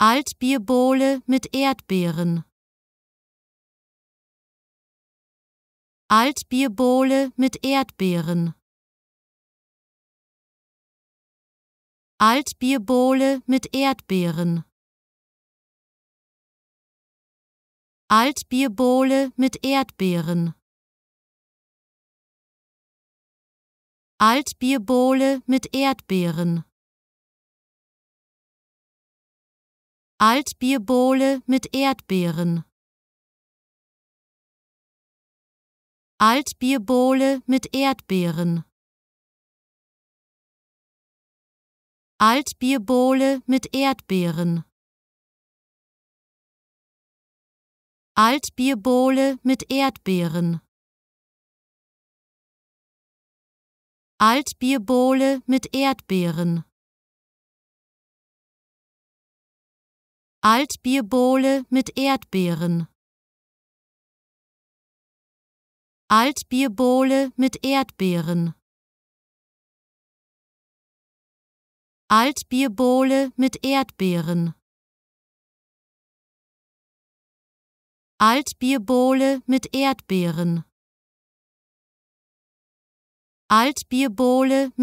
Altbierbowle mit Erdbeeren. Altbierbowle mit Erdbeeren. Altbierbowle mit Erdbeeren. Altbierbowle mit Erdbeeren. Altbierbowle mit Erdbeeren. Altbierbowle mit Erdbeeren. Altbierbowle mit Erdbeeren. Altbierbowle mit Erdbeeren. Altbierbowle mit Erdbeeren. Altbierbowle mit Erdbeeren. Altbierbowle mit Erdbeeren. Altbierbowle mit Erdbeeren. Altbierbowle mit Erdbeeren. Altbierbowle mit Erdbeeren. Altbierbowle mit